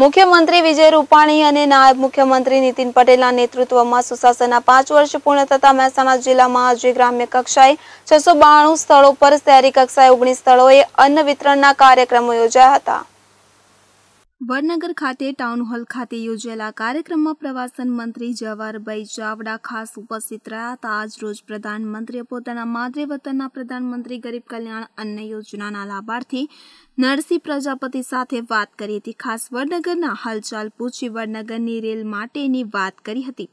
મુખ્યમંત્રી વિજય રૂપાણી અને નાયબ મુખ્યમંત્રી નીતિન પટેલના નેતૃત્વમાં સુશાસનના પાંચ વર્ષ પૂર્ણ થતા મહેસાણા જિલ્લામાં આજે ગ્રામ્ય કક્ષાએ છસો બાણું સ્થળો પર શહેરી કક્ષાએ ઓગણીસ સ્થળોએ અન્ન વિતરણના કાર્યક્રમો યોજાયા હતા વડનગર ખાતે ટાઉન હોલ ખાતે યોજાયેલા કાર્યક્રમમાં પ્રવાસન મંત્રી જવાહરભાઈ ચાવડા ખાસ ઉપસ્થિત રહ્યા હતા આજરોજ પ્રધાનમંત્રીએ પોતાના માદરે પ્રધાનમંત્રી ગરીબ કલ્યાણ અન્ન યોજનાના લાભાર્થી નરસિંહ પ્રજાપતિ સાથે વાત કરી હતી ખાસ વડનગરના હાલચાલ પૂછી વડનગરની રેલ માટેની વાત કરી હતી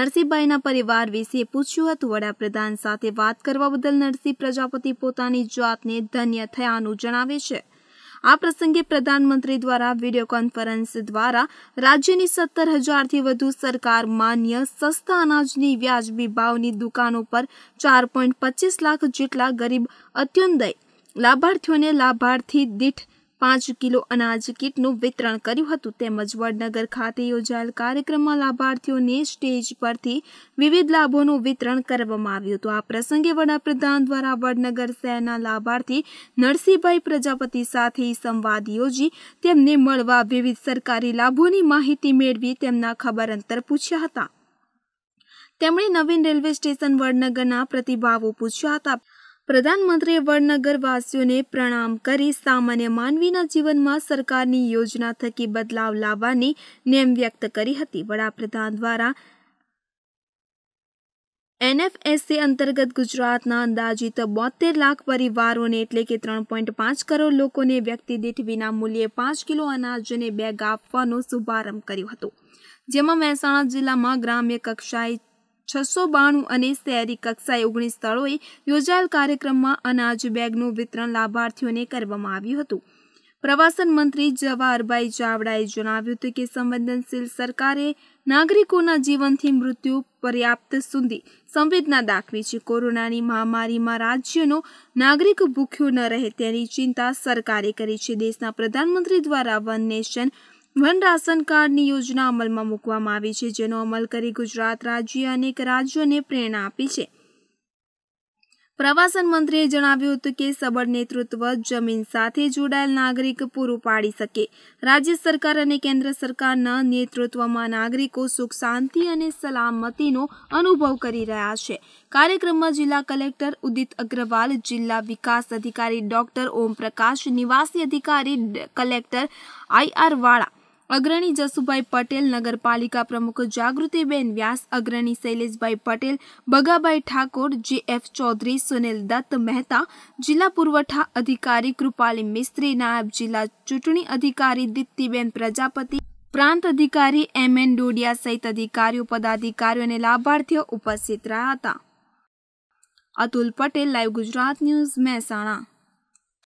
નરસિંહભાઈના પરિવાર વિશે પૂછ્યું હતું વડાપ્રધાન સાથે વાત કરવા બદલ નરસિંહ પ્રજાપતિ પોતાની જાતને ધન્ય થયાનું જણાવે છે આ પ્રસંગે પ્રધાનમંત્રી દ્વારા વિડીયો કોન્ફરન્સ દ્વારા રાજ્યની સત્તર હજારથી વધુ સરકાર માન્ય સસ્તા અનાજની વ્યાજબી ભાવની દુકાનો પર ચાર પોઈન્ટ પચીસ લાખ જેટલા ગરીબ અત્યુદય લાભાર્થીઓને લાભાર્થી દીઠ પાંચ કિલો અનાજ કીટનું વિતરણ કર્યું હતું તેમજ વડનગર ખાતે યોજાયેલ કાર્યક્રમમાં લાભાર્થીઓને સ્ટેજ પરથી વિવિધ લાભોનું વિતરણ કરવામાં આવ્યું હતું આ પ્રસંગે વડાપ્રધાન દ્વારા વડનગર શહેરના લાભાર્થી નરસિંહભાઈ પ્રજાપતિ સાથે સંવાદ યોજી તેમને મળવા વિવિધ સરકારી લાભોની માહિતી મેળવી તેમના ખબર અંતર પૂછ્યા હતા તેમણે નવીન રેલવે સ્ટેશન વડનગરના પ્રતિભાવો પૂછ્યા હતા પ્રધાનમંત્રીએ વડનગરવાસીઓને પ્રણામ કરી સામાન્ય માનવીના જીવનમાં સરકારની યોજના થકી બદલાવ લાવવાની નેમ વ્યક્ત કરી હતી વડાપ્રધાન દ્વારા એનએફએસએ અંતર્ગત ગુજરાતના અંદાજીત બોતેર લાખ પરિવારોને એટલે કે ત્રણ પોઈન્ટ પાંચ કરોડ લોકોને વ્યક્તિ દીઠ વિના મૂલ્યે પાંચ કિલો અનાજ અને બેગ આપવાનો શુભારંભ કર્યો હતો જેમાં મહેસાણા જિલ્લામાં ગ્રામ્ય કક્ષાએ છસો બાણું અને શહેરી કક્ષાએ ઓગણીસ સ્થળોએ યોજાયેલ કાર્યક્રમમાં અનાજ બેગનું વિતરણ લાભાર્થીઓને કરવામાં આવ્યું હતું પ્રવાસન મંત્રી જવાહરભાઈ ચાવડાએ જણાવ્યું હતું કે સંવેદનશીલ સરકારે નાગરિકોના જીવનથી મૃત્યુ પર્યાપ્ત સુધી સંવેદના દાખવી છે કોરોનાની મહામારીમાં રાજ્યનો નાગરિક ભૂખ્યો ન રહે તેની ચિંતા સરકારે કરી છે દેશના પ્રધાનમંત્રી દ્વારા વન નેશન વન રાશન કાર્ડની યોજના અમલમાં મૂકવામાં આવી છે જેનો અમલ કરી ગુજરાત રાજ્ય અનેક રાજ્યોને પ્રેરણા આપી છે પ્રવાસન મંત્રીએ જણાવ્યું હતું કે સબળ નેતૃત્વ જમીન સાથે જોડાયેલ નાગરિક પૂરું પાડી શકે રાજ્ય સરકાર અને કેન્દ્ર સરકારના નેતૃત્વમાં નાગરિકો સુખ શાંતિ અને સલામતીનો અનુભવ કરી રહ્યા છે કાર્યક્રમમાં જિલ્લા કલેક્ટર ઉદિત અગ્રવાલ જિલ્લા વિકાસ અધિકારી ડોક્ટર ઓમપ્રકાશ નિવાસી અધિકારી કલેક્ટર આઈ વાળા અગ્રણી જસુભાઈ પટેલ નગરપાલિકા પ્રમુખ જાગૃતિબેન વ્યાસ અગ્રણી શૈલેષભાઈ પટેલ બગાભાઈ ઠાકોર જે એફ ચૌધરી સુનિલ દત્ત મહેતા જિલ્લા પુરવઠા અધિકારી કૃપાલી મિસ્ત્રી નાયબ જિલ્લા ચૂંટણી અધિકારી દીપ્તિબેન પ્રજાપતિ પ્રાંત અધિકારી એમ એન ડોડિયા સહિત અધિકારીઓ પદાધિકારીઓ અને લાભાર્થીઓ ઉપસ્થિત રહ્યા હતા અતુલ પટેલ લાઈવ ગુજરાત ન્યૂઝ મહેસાણા